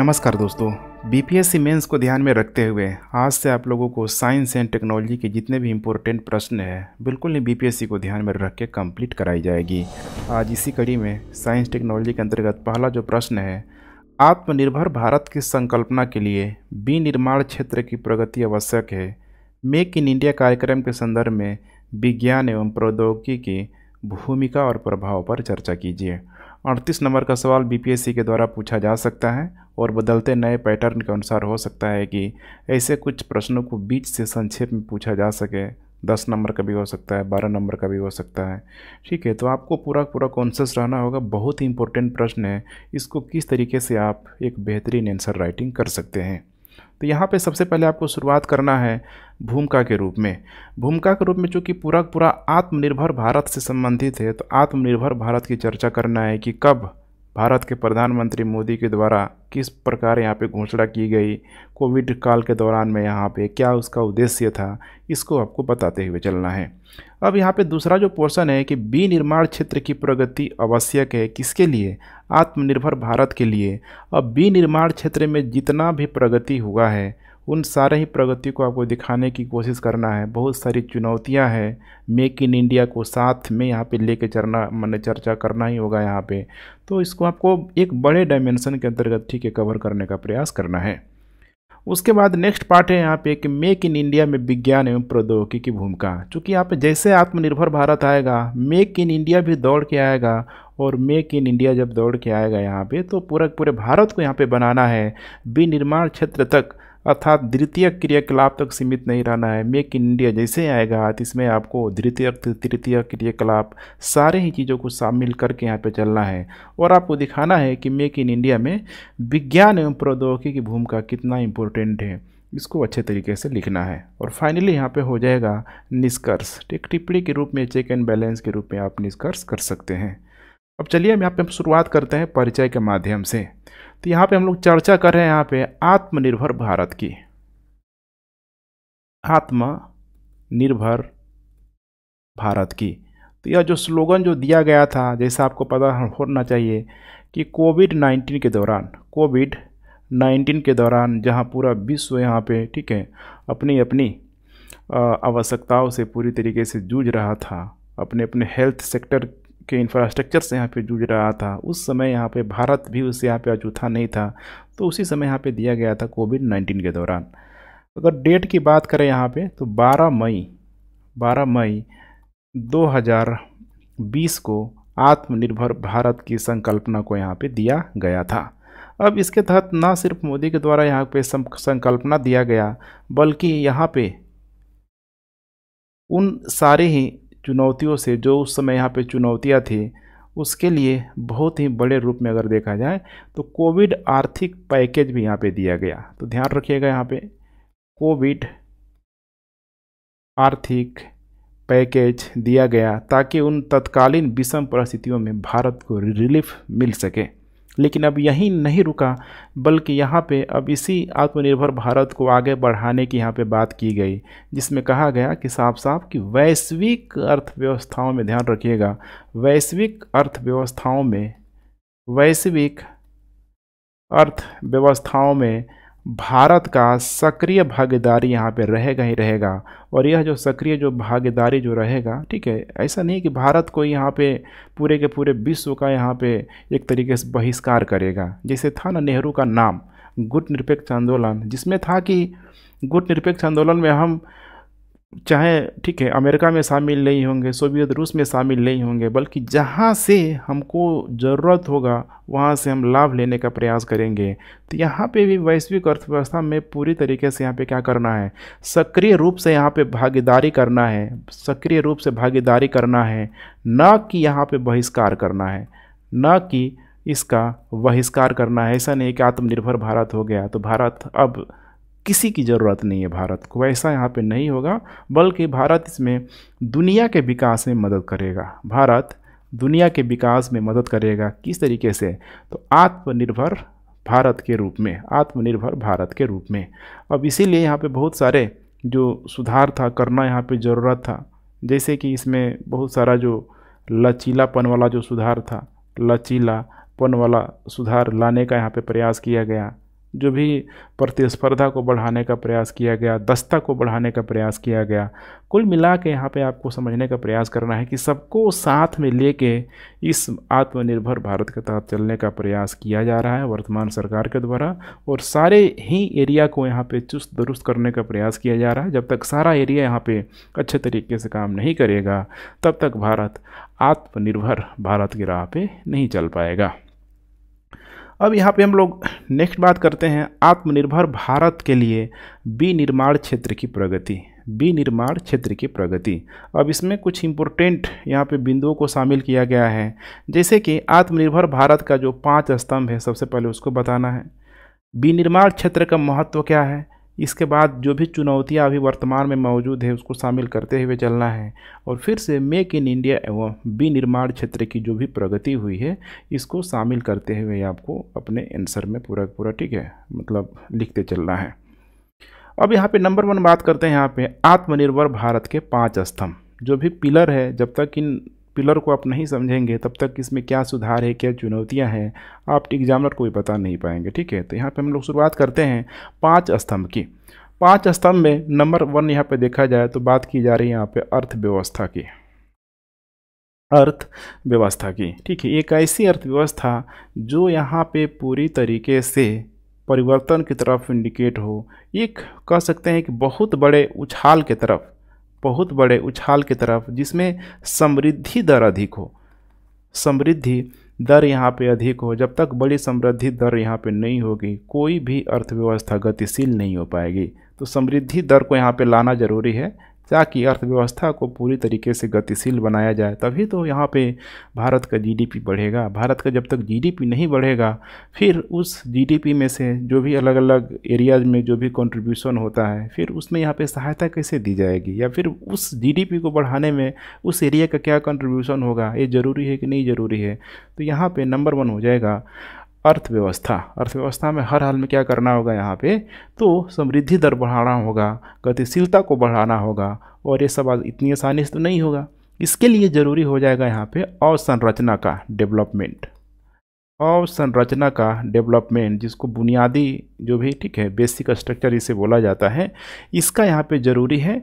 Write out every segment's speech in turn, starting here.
नमस्कार दोस्तों B BPSC mains को ध्यान में रखते हुए आज से आप लोगों को साइंस एंड टेक्नोलॉजी के जितने भी इम्पोर्टेंट प्रश्न हैं बिल्कुल ही बीपीएससी को ध्यान में रख के कम्प्लीट कराई जाएगी आज इसी कड़ी में साइंस टेक्नोलॉजी के अंतर्गत पहला जो प्रश्न है आत्मनिर्भर भारत की संकल्पना के लिए विनिर्माण क्षेत्र की प्रगति आवश्यक है मेक इन इंडिया कार्यक्रम के संदर्भ में विज्ञान एवं प्रौद्योगिकी की भूमिका और प्रभाव पर चर्चा कीजिए अड़तीस नंबर का सवाल बीपीएससी के द्वारा पूछा जा सकता है और बदलते नए पैटर्न के अनुसार हो सकता है कि ऐसे कुछ प्रश्नों को बीच से संक्षेप में पूछा जा सके दस नंबर का भी हो सकता है बारह नंबर का भी हो सकता है ठीक है तो आपको पूरा पूरा कॉन्शस रहना होगा बहुत ही इंपॉर्टेंट प्रश्न है इसको किस तरीके से आप एक बेहतरीन आंसर राइटिंग कर सकते हैं तो यहाँ पे सबसे पहले आपको शुरुआत करना है भूमिका के रूप में भूमिका के रूप में चूँकि पूरा पूरा आत्मनिर्भर भारत से संबंधित है तो आत्मनिर्भर भारत की चर्चा करना है कि कब भारत के प्रधानमंत्री मोदी के द्वारा किस प्रकार यहाँ पे घोषणा की गई कोविड काल के दौरान में यहाँ पे क्या उसका उद्देश्य था इसको आपको बताते हुए चलना है अब यहाँ पे दूसरा जो पोर्शन है कि विनिर्माण क्षेत्र की प्रगति आवश्यक है किसके लिए आत्मनिर्भर भारत के लिए अब विनिर्माण क्षेत्र में जितना भी प्रगति हुआ है उन सारे ही प्रगति को आपको दिखाने की कोशिश करना है बहुत सारी चुनौतियां हैं मेक इन इंडिया को साथ में यहाँ पे लेके चलना मैंने चर्चा करना ही होगा यहाँ पे तो इसको आपको एक बड़े डायमेंशन के अंतर्गत ठीक है कवर करने का प्रयास करना है उसके बाद नेक्स्ट पार्ट है यहाँ पे कि मेक इन इंडिया में विज्ञान एवं प्रौद्योगिकी की भूमिका चूँकि यहाँ पे जैसे आत्मनिर्भर भारत आएगा मेक इन इंडिया भी दौड़ के आएगा और मेक इन इंडिया जब दौड़ के आएगा यहाँ पे तो पूरा पूरे भारत को यहाँ पे बनाना है विनिर्माण क्षेत्र तक अर्थात द्वितीय क्रियाकलाप तक सीमित नहीं रहना है मेक इन इंडिया जैसे आएगा तो इसमें आपको द्वितीय तृतीय क्रियाकलाप सारे ही चीज़ों को शामिल करके यहाँ पे चलना है और आपको दिखाना है कि मेक इन इंडिया में विज्ञान एवं प्रौद्योगिकी की भूमिका कितना इम्पोर्टेंट है इसको अच्छे तरीके से लिखना है और फाइनली यहाँ पर हो जाएगा निष्कर्ष एक टिप्पणी के रूप में चेक एंड बैलेंस के रूप में आप निष्कर्ष कर सकते हैं अब चलिए हम यहाँ पर हम शुरुआत करते हैं परिचय के माध्यम से तो यहाँ पे हम लोग चर्चा कर रहे हैं यहाँ पे आत्मनिर्भर भारत की आत्मनिर्भर भारत की तो यह जो स्लोगन जो दिया गया था जैसा आपको पता होना चाहिए कि कोविड नाइन्टीन के दौरान कोविड नाइन्टीन के दौरान जहाँ पूरा विश्व यहाँ पे ठीक है अपनी अपनी आवश्यकताओं से पूरी तरीके से जूझ रहा था अपने अपने हेल्थ सेक्टर के इंफ्रास्ट्रक्चर से यहाँ पे जूझ रहा था उस समय यहाँ पे भारत भी उससे यहाँ पे अजूथा नहीं था तो उसी समय यहाँ पे दिया गया था कोविड नाइन्टीन के दौरान अगर डेट की बात करें यहाँ पे तो 12 मई 12 मई 2020 को आत्मनिर्भर भारत की संकल्पना को यहाँ पे दिया गया था अब इसके तहत ना सिर्फ मोदी के द्वारा यहाँ पे संकल्पना दिया गया बल्कि यहाँ पे उन सारे ही चुनौतियों से जो उस समय यहाँ पे चुनौतियाँ थी उसके लिए बहुत ही बड़े रूप में अगर देखा जाए तो कोविड आर्थिक पैकेज भी यहाँ पे दिया गया तो ध्यान रखिएगा यहाँ पे कोविड आर्थिक पैकेज दिया गया ताकि उन तत्कालीन विषम परिस्थितियों में भारत को रिलीफ मिल सके लेकिन अब यहीं नहीं रुका बल्कि यहाँ पे अब इसी आत्मनिर्भर भारत को आगे बढ़ाने की यहाँ पे बात की गई जिसमें कहा गया कि साफ साफ कि वैश्विक अर्थव्यवस्थाओं में ध्यान रखिएगा वैश्विक अर्थव्यवस्थाओं में वैश्विक अर्थव्यवस्थाओं में भारत का सक्रिय भागीदारी यहाँ पे रहेगा ही रहेगा और यह जो सक्रिय जो भागीदारी जो रहेगा ठीक है ऐसा नहीं कि भारत को यहाँ पे पूरे के पूरे विश्व का यहाँ पे एक तरीके से बहिष्कार करेगा जैसे था ना नेहरू का नाम गुट निरपेक्ष आंदोलन जिसमें था कि गुट निरपेक्ष आंदोलन में हम चाहे ठीक है अमेरिका में शामिल नहीं होंगे सोवियत रूस में शामिल नहीं होंगे बल्कि जहाँ से हमको ज़रूरत होगा वहाँ से हम लाभ लेने का प्रयास करेंगे तो यहाँ पे भी वैश्विक अर्थव्यवस्था में पूरी तरीके से यहाँ पे क्या करना है सक्रिय रूप से यहाँ पे भागीदारी करना है सक्रिय रूप से भागीदारी करना है न कि यहाँ पर बहिष्कार करना है न कि इसका बहिष्कार करना है ऐसा नहीं कि आत्मनिर्भर भारत हो गया तो भारत अब किसी की ज़रूरत नहीं है भारत को ऐसा यहाँ पे नहीं होगा बल्कि भारत इसमें दुनिया के विकास में मदद करेगा भारत दुनिया के विकास में मदद करेगा किस तरीके से तो आत्मनिर्भर भारत के रूप में आत्मनिर्भर भारत के रूप में अब इसीलिए यहाँ पे बहुत सारे जो सुधार था करना यहाँ पे ज़रूरत था जैसे कि इसमें बहुत सारा जो लचीलापन वाला जो सुधार था लचीलापन वाला सुधार लाने का यहाँ पे प्रयास किया गया जो भी प्रतिस्पर्धा को बढ़ाने का प्रयास किया गया दस्ता को बढ़ाने का प्रयास किया गया कुल मिला के यहाँ पर आपको समझने का प्रयास करना है कि सबको साथ में लेके इस आत्मनिर्भर भारत के तहत चलने का प्रयास किया जा रहा है वर्तमान सरकार के द्वारा और सारे ही एरिया को यहाँ पे चुस्त दुरुस्त करने का प्रयास किया जा रहा है जब तक सारा एरिया यहाँ पर अच्छे तरीके से काम नहीं करेगा तब तक भारत आत्मनिर्भर भारत की राह पर नहीं चल पाएगा अब यहाँ पे हम लोग नेक्स्ट बात करते हैं आत्मनिर्भर भारत के लिए विनिर्माण क्षेत्र की प्रगति विनिर्माण क्षेत्र की प्रगति अब इसमें कुछ इम्पोर्टेंट यहाँ पे बिंदुओं को शामिल किया गया है जैसे कि आत्मनिर्भर भारत का जो पांच स्तंभ है सबसे पहले उसको बताना है विनिर्माण क्षेत्र का महत्व क्या है इसके बाद जो भी चुनौतियाँ अभी वर्तमान में मौजूद है उसको शामिल करते हुए चलना है और फिर से मेक इन इंडिया एवं विनिर्माण क्षेत्र की जो भी प्रगति हुई है इसको शामिल करते हुए आपको अपने आंसर में पूरा पूरा ठीक है मतलब लिखते चलना है अब यहाँ पे नंबर वन बात करते हैं यहाँ पे आत्मनिर्भर भारत के पांच स्तंभ जो भी पिलर है जब तक इन पिलर को आप नहीं समझेंगे तब तक इसमें क्या सुधार है क्या चुनौतियाँ हैं आप एग्जामिनर को भी बता नहीं पाएंगे ठीक है तो यहाँ पर हम लोग शुरुआत करते हैं पाँच स्तंभ की पाँच स्तंभ में नंबर वन यहाँ पर देखा जाए तो बात की जा रही है यहाँ पर अर्थव्यवस्था की अर्थ व्यवस्था की ठीक है एक ऐसी अर्थव्यवस्था जो यहाँ पे पूरी तरीके से परिवर्तन की तरफ इंडिकेट हो एक कह सकते हैं कि बहुत बड़े उछाल के तरफ बहुत बड़े उछाल की तरफ जिसमें समृद्धि दर अधिक हो समृद्धि दर यहाँ पे अधिक हो जब तक बड़ी समृद्धि दर यहाँ पे नहीं होगी कोई भी अर्थव्यवस्था गतिशील नहीं हो पाएगी तो समृद्धि दर को यहाँ पे लाना ज़रूरी है ताकि अर्थव्यवस्था को पूरी तरीके से गतिशील बनाया जाए तभी तो यहाँ पे भारत का जीडीपी बढ़ेगा भारत का जब तक जीडीपी नहीं बढ़ेगा फिर उस जीडीपी में से जो भी अलग अलग एरियाज में जो भी कंट्रीब्यूशन होता है फिर उसमें यहाँ पे सहायता कैसे दी जाएगी या फिर उस जीडीपी को बढ़ाने में उस एरिया का क्या कंट्रीब्यूशन होगा ये ज़रूरी है कि नहीं ज़रूरी है तो यहाँ पर नंबर वन हो जाएगा अर्थव्यवस्था अर्थव्यवस्था में हर हाल में क्या करना होगा यहाँ पे तो समृद्धि दर बढ़ाना होगा गतिशीलता को बढ़ाना होगा और ये सब इतनी आसानी से तो नहीं होगा इसके लिए ज़रूरी हो जाएगा यहाँ पे अवसंरचना का डेवलपमेंट अवसंरचना का डेवलपमेंट जिसको बुनियादी जो भी ठीक है बेसिक स्ट्रक्चर इसे बोला जाता है इसका यहाँ पे ज़रूरी है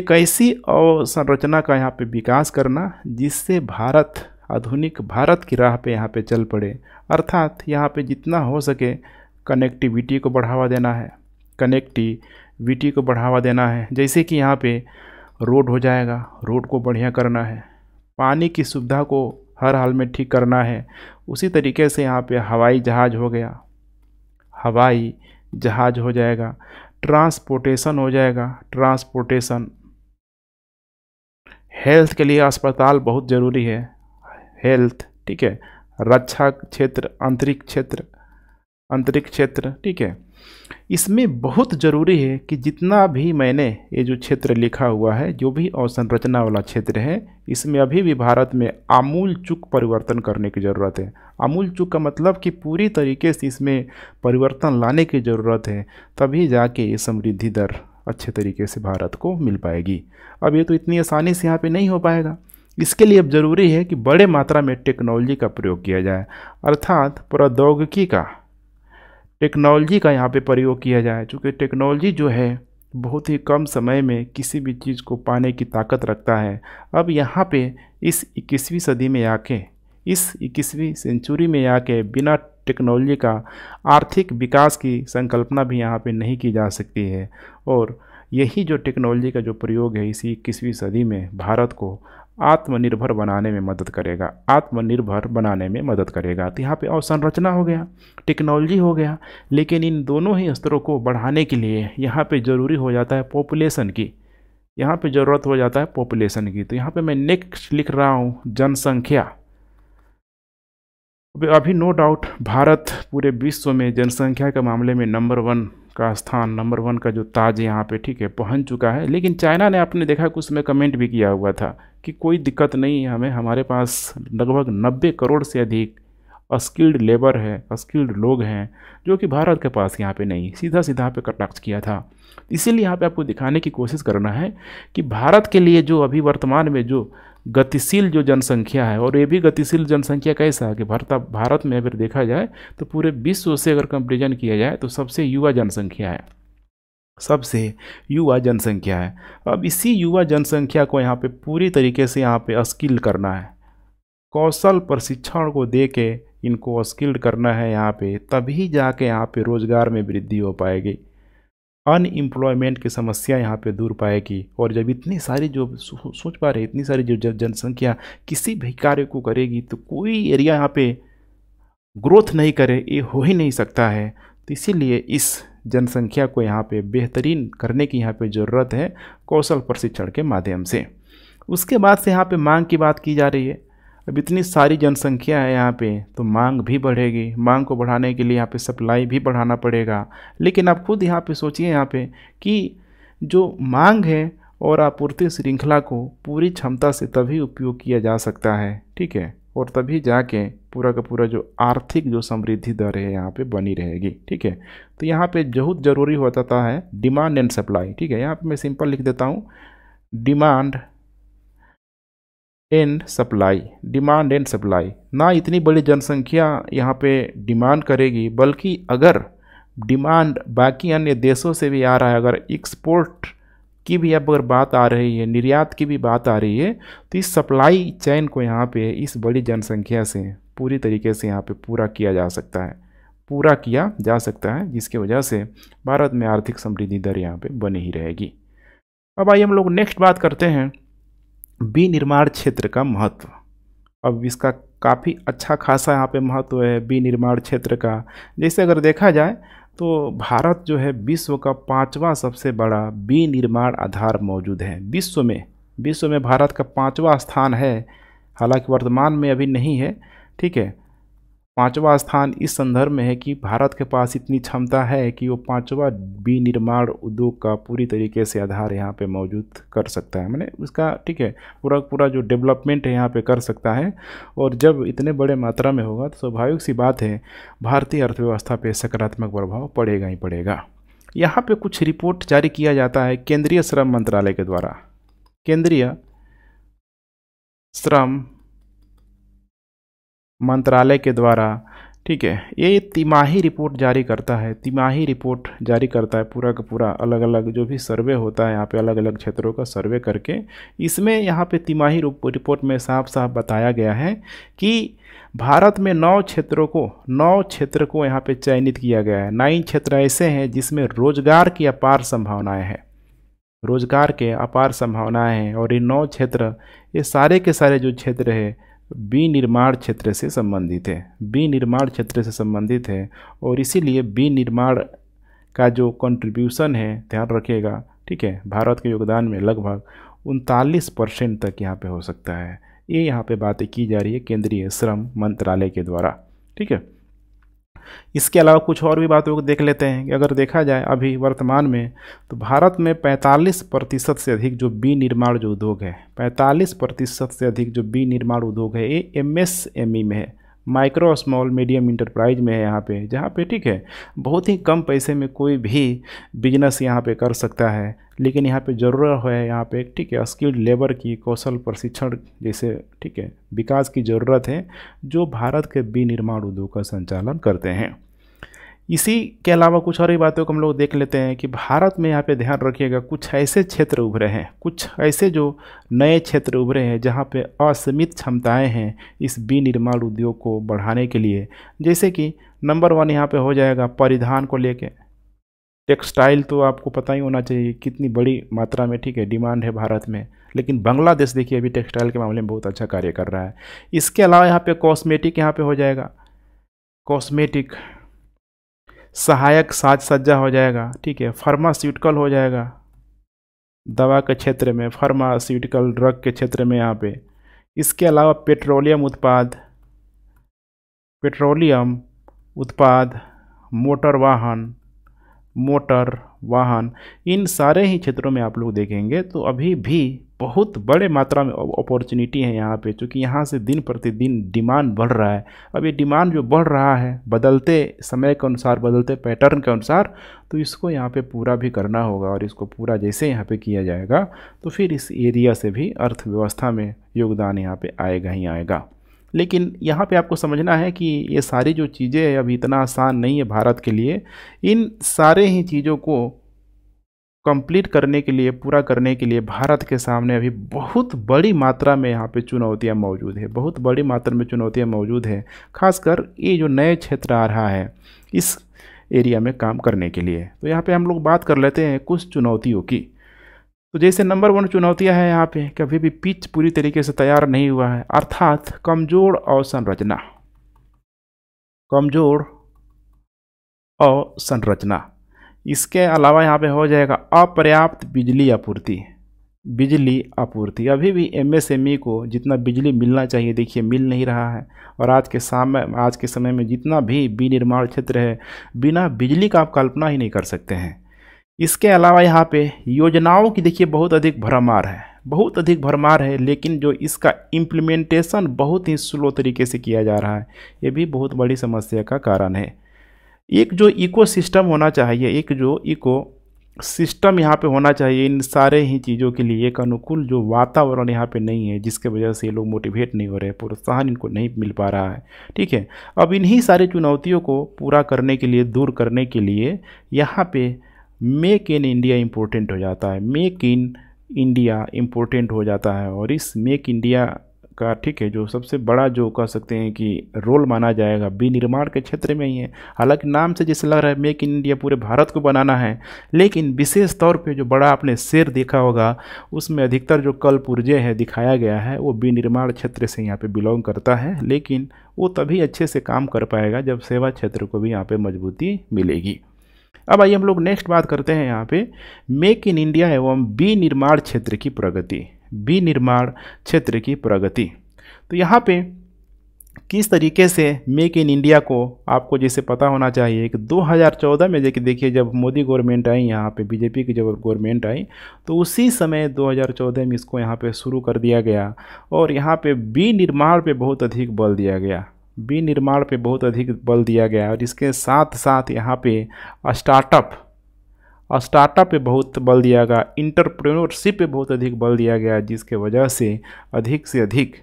एक ऐसी अवसंरचना का यहाँ पे विकास करना जिससे भारत आधुनिक भारत की राह पे यहाँ पे चल पड़े अर्थात यहाँ पे जितना हो सके कनेक्टिविटी को बढ़ावा देना है कनेक्टिविटी को बढ़ावा देना है जैसे कि यहाँ पे रोड हो जाएगा रोड को बढ़िया करना है पानी की सुविधा को हर हाल में ठीक करना है उसी तरीके से यहाँ पे हवाई जहाज़ हो गया हवाई जहाज हो जाएगा ट्रांसपोर्टेशन हो जाएगा ट्रांसपोर्टेशन हेल्थ के लिए अस्पताल बहुत ज़रूरी है हेल्थ ठीक है रक्षा क्षेत्र आंतरिक क्षेत्र अंतरिक्ष क्षेत्र ठीक है इसमें बहुत ज़रूरी है कि जितना भी मैंने ये जो क्षेत्र लिखा हुआ है जो भी अवसंरचना वाला क्षेत्र है इसमें अभी भी भारत में आमूल चुक परिवर्तन करने की ज़रूरत है आमूल चुक का मतलब कि पूरी तरीके से इसमें परिवर्तन लाने की ज़रूरत है तभी जाके ये समृद्धि दर अच्छे तरीके से भारत को मिल पाएगी अब ये तो इतनी आसानी से यहाँ पर नहीं हो पाएगा इसके लिए अब जरूरी है कि बड़े मात्रा में टेक्नोलॉजी का प्रयोग किया जाए अर्थात प्रौद्योगिकी का टेक्नोलॉजी का यहाँ पे प्रयोग किया जाए चूँकि टेक्नोलॉजी जो है बहुत ही कम समय में किसी भी चीज़ को पाने की ताकत रखता है अब यहाँ पे इस इक्कीसवीं सदी में आके इस इक्कीसवीं सेंचुरी में आके बिना टेक्नोलॉजी का आर्थिक विकास की संकल्पना भी यहाँ पे नहीं की जा सकती है और यही जो टेक्नोलॉजी का जो प्रयोग है इसी इक्कीसवीं सदी में भारत को आत्मनिर्भर बनाने में मदद करेगा आत्मनिर्भर बनाने में मदद करेगा तो यहाँ पे अवसंरचना हो गया टेक्नोलॉजी हो गया लेकिन इन दोनों ही स्तरों को बढ़ाने के लिए यहाँ पे ज़रूरी हो जाता है पॉपुलेशन की यहाँ पे ज़रूरत हो जाता है पॉपुलेशन की तो यहाँ पे मैं नेक्स्ट लिख रहा हूँ जनसंख्या अभी नो डाउट भारत पूरे विश्व में जनसंख्या के मामले में नंबर वन का स्थान नंबर वन का जो ताज यहाँ पे ठीक है पहुँच चुका है लेकिन चाइना ने आपने देखा कुछ उसमें कमेंट भी किया हुआ था कि कोई दिक्कत नहीं है हमें हमारे पास लगभग नब्बे करोड़ से अधिक स्किल्ड लेबर है स्किल्ड लोग हैं जो कि भारत के पास यहाँ पे नहीं सीधा सीधा पे कटाक्ष किया था इसीलिए यहाँ पे आपको दिखाने की कोशिश करना है कि भारत के लिए जो अभी वर्तमान में जो गतिशील जो जनसंख्या है और ये भी गतिशील जनसंख्या कैसा है कि भारत भारत में अगर देखा जाए तो पूरे विश्व से अगर कंपेरिजन किया जाए तो सबसे युवा जनसंख्या है सबसे युवा जनसंख्या है अब इसी युवा जनसंख्या को यहाँ पे पूरी तरीके से यहाँ पे स्किल करना है कौशल प्रशिक्षण को दे के इनको स्किल्ड करना है यहाँ पे तभी जाके यहाँ पे रोज़गार में वृद्धि हो पाएगी अनएम्प्लॉयमेंट की समस्या यहाँ पे दूर पाएगी और जब इतनी सारी जो सोच पा रहे इतनी सारी जो जनसंख्या किसी भी कार्य को करेगी तो कोई एरिया यहाँ पे ग्रोथ नहीं करे ये हो ही नहीं सकता है तो इसीलिए इस जनसंख्या को यहाँ पे बेहतरीन करने की यहाँ पे ज़रूरत है कौशल प्रशिक्षण के माध्यम से उसके बाद से यहाँ पे मांग की बात की जा रही है अब इतनी सारी जनसंख्या है यहाँ पे तो मांग भी बढ़ेगी मांग को बढ़ाने के लिए यहाँ पे सप्लाई भी बढ़ाना पड़ेगा लेकिन आप खुद यहाँ पे सोचिए यहाँ पे कि जो मांग है और आपूर्ति श्रृंखला को पूरी क्षमता से तभी उपयोग किया जा सकता है ठीक है और तभी जाके पूरा का पूरा जो आर्थिक जो समृद्धि दर है यहाँ पे बनी रहेगी ठीक है तो यहाँ पे बहुत ज़रूरी होता जाता है डिमांड एंड सप्लाई ठीक है यहाँ पे मैं सिंपल लिख देता हूँ demand and supply demand and supply ना इतनी बड़ी जनसंख्या यहाँ पे डिमांड करेगी बल्कि अगर डिमांड बाकी अन्य देशों से भी आ रहा है अगर एक्सपोर्ट की भी अब अगर बात आ रही है निर्यात की भी बात आ रही है तो इस सप्लाई चैन को यहाँ पे इस बड़ी जनसंख्या से पूरी तरीके से यहाँ पे पूरा किया जा सकता है पूरा किया जा सकता है जिसकी वजह से भारत में आर्थिक समृद्धि दर यहाँ पर बनी ही रहेगी अब आइए हम लोग नेक्स्ट बात करते हैं विनिर्माण क्षेत्र का महत्व अब इसका काफ़ी अच्छा खासा यहाँ पे महत्व है विनिर्माण क्षेत्र का जैसे अगर देखा जाए तो भारत जो है विश्व का पांचवा सबसे बड़ा विनिर्माण आधार मौजूद है विश्व में विश्व में भारत का पांचवा स्थान है हालांकि वर्तमान में अभी नहीं है ठीक है पांचवा स्थान इस संदर्भ में है कि भारत के पास इतनी क्षमता है कि वो पांचवा विनिर्माण उद्योग का पूरी तरीके से आधार यहाँ पे मौजूद कर सकता है मैंने उसका ठीक है पूरा पूरा जो डेवलपमेंट है यहाँ पे कर सकता है और जब इतने बड़े मात्रा में होगा तो स्वाभाविक सी बात है भारतीय अर्थव्यवस्था पर सकारात्मक प्रभाव पड़ेगा ही पड़ेगा यहाँ पर कुछ रिपोर्ट जारी किया जाता है केंद्रीय श्रम मंत्रालय के द्वारा केंद्रीय श्रम मंत्रालय के द्वारा ठीक है ये तिमाही रिपोर्ट जारी करता है तिमाही रिपोर्ट जारी करता है पूरा का पूरा अलग अलग जो भी सर्वे होता है यहाँ पे अलग अलग क्षेत्रों का सर्वे करके इसमें यहाँ पे तिमाही रिपोर्ट में साफ साफ बताया गया है कि भारत में नौ क्षेत्रों को नौ क्षेत्र को यहाँ पे चयनित किया गया है नाइन क्षेत्र ऐसे हैं जिसमें रोजगार की अपार संभावनाएँ हैं रोजगार के अपार संभावनाएँ हैं और ये नौ क्षेत्र ये सारे के सारे जो क्षेत्र है विनिर्माण क्षेत्र से संबंधित है विनिर्माण क्षेत्र से संबंधित है और इसीलिए विनिर्माण का जो कंट्रीब्यूशन है ध्यान रखिएगा ठीक है भारत के योगदान में लगभग उनतालीस परसेंट तक यहाँ पे हो सकता है ये यहाँ पे बातें की जा रही है केंद्रीय श्रम मंत्रालय के द्वारा ठीक है इसके अलावा कुछ और भी बातों को देख लेते हैं कि अगर देखा जाए अभी वर्तमान में तो भारत में 45 प्रतिशत से अधिक जो विनिर्माण जो उद्योग है 45 प्रतिशत से अधिक जो विनिर्माण उद्योग है ये एम e में है माइक्रो स्मॉल मीडियम इंटरप्राइज में है यहाँ पे जहाँ पे ठीक है बहुत ही कम पैसे में कोई भी बिजनेस यहाँ पे कर सकता है लेकिन यहाँ पे ज़रूरत है यहाँ पे ठीक है स्किल्ड लेबर की कौशल प्रशिक्षण जैसे ठीक है विकास की ज़रूरत है जो भारत के विनिर्माण उद्योग का संचालन करते हैं इसी के अलावा कुछ और ही बातों को हम लोग देख लेते हैं कि भारत में यहाँ पे ध्यान रखिएगा कुछ ऐसे क्षेत्र उभरे हैं कुछ ऐसे जो नए क्षेत्र उभरे हैं जहाँ पे असीमित क्षमताएं हैं इस विनिर्माण उद्योग को बढ़ाने के लिए जैसे कि नंबर वन यहाँ पे हो जाएगा परिधान को लेके टेक्सटाइल तो आपको पता ही होना चाहिए कितनी बड़ी मात्रा में ठीक है डिमांड है भारत में लेकिन बांग्लादेश देखिए अभी टेक्सटाइल के मामले में बहुत अच्छा कार्य कर रहा है इसके अलावा यहाँ पर कॉस्मेटिक यहाँ पर हो जाएगा कॉस्मेटिक सहायक साज सज्जा हो जाएगा ठीक है फार्मास्यूटिकल हो जाएगा दवा के क्षेत्र में फार्मास्यूटिकल ड्रग के क्षेत्र में यहाँ पे इसके अलावा पेट्रोलियम उत्पाद पेट्रोलियम उत्पाद मोटर वाहन मोटर वाहन इन सारे ही क्षेत्रों में आप लोग देखेंगे तो अभी भी बहुत बड़े मात्रा में अपॉर्चुनिटी है यहाँ पे क्योंकि यहाँ से दिन प्रतिदिन डिमांड बढ़ रहा है अब ये डिमांड जो बढ़ रहा है बदलते समय के अनुसार बदलते पैटर्न के अनुसार तो इसको यहाँ पे पूरा भी करना होगा और इसको पूरा जैसे यहाँ पे किया जाएगा तो फिर इस एरिया से भी अर्थव्यवस्था में योगदान यहाँ पर आएगा ही आएगा लेकिन यहाँ पे आपको समझना है कि ये सारी जो चीज़ें अभी इतना आसान नहीं है भारत के लिए इन सारे ही चीज़ों को कंप्लीट करने के लिए पूरा करने के लिए भारत के सामने अभी बहुत बड़ी मात्रा में यहाँ पे चुनौतियाँ मौजूद है बहुत बड़ी मात्रा में चुनौतियाँ मौजूद है खासकर ये जो नए क्षेत्र आ रहा है इस एरिया में काम करने के लिए तो यहाँ पे हम लोग बात कर लेते हैं कुछ चुनौतियों की तो जैसे नंबर वन चुनौतियाँ हैं यहाँ पर कि अभी भी पिच पूरी तरीके से तैयार नहीं हुआ है अर्थात कमज़ोर अवसंरचना कमज़ोर अवसंरचना इसके अलावा यहाँ पे हो जाएगा अपर्याप्त बिजली आपूर्ति बिजली आपूर्ति अभी भी एमएसएमई को जितना बिजली मिलना चाहिए देखिए मिल नहीं रहा है और आज के समय आज के समय में जितना भी विनिर्माण क्षेत्र है बिना बिजली का आप कल्पना ही नहीं कर सकते हैं इसके अलावा यहाँ पे योजनाओं की देखिए बहुत अधिक भरमार है बहुत अधिक भरमार है लेकिन जो इसका इम्प्लीमेंटेशन बहुत ही स्लो तरीके से किया जा रहा है ये भी बहुत बड़ी समस्या का कारण है एक जो इको सिस्टम होना चाहिए एक जो इको सिस्टम यहाँ पे होना चाहिए इन सारे ही चीज़ों के लिए एक अनुकूल जो वातावरण यहाँ पे नहीं है जिसके वजह से ये लोग मोटिवेट नहीं हो रहे प्रोत्साहन इनको नहीं मिल पा रहा है ठीक है अब इन्हीं सारी चुनौतियों को पूरा करने के लिए दूर करने के लिए यहाँ पे मेक इन इंडिया इम्पोर्टेंट हो जाता है मेक इन इंडिया इम्पोर्टेंट हो जाता है और इस मेक इंडिया का ठीक है जो सबसे बड़ा जो कह सकते हैं कि रोल माना जाएगा विनिर्माण के क्षेत्र में ही है हालांकि नाम से जैसे लग रहा है मेक इन इंडिया पूरे भारत को बनाना है लेकिन विशेष तौर पे जो बड़ा आपने शेर देखा होगा उसमें अधिकतर जो कल पुर्जे है दिखाया गया है वो विनिर्माण क्षेत्र से यहाँ पर बिलोंग करता है लेकिन वो तभी अच्छे से काम कर पाएगा जब सेवा क्षेत्र को भी यहाँ पर मजबूती मिलेगी अब आइए हम लोग नेक्स्ट बात करते हैं यहाँ पे मेक इन इंडिया एवं विनिर्माण क्षेत्र की प्रगति विनिर्माण क्षेत्र की प्रगति तो यहाँ पे किस तरीके से मेक इन इंडिया को आपको जैसे पता होना चाहिए कि 2014 में जैसे देखिए जब मोदी गवर्नमेंट आई यहाँ पे बीजेपी की जब गवर्नमेंट आई तो उसी समय 2014 में इसको यहाँ पे शुरू कर दिया गया और यहाँ पे विनिर्माण पे बहुत अधिक बल दिया गया विनिर्माण पे बहुत अधिक बल दिया गया और इसके साथ साथ यहाँ पर स्टार्टअप और स्टार्टअप पे बहुत बल दिया गया इंटरप्रेनोरशिप पे बहुत अधिक बल दिया गया जिसके वजह से अधिक से अधिक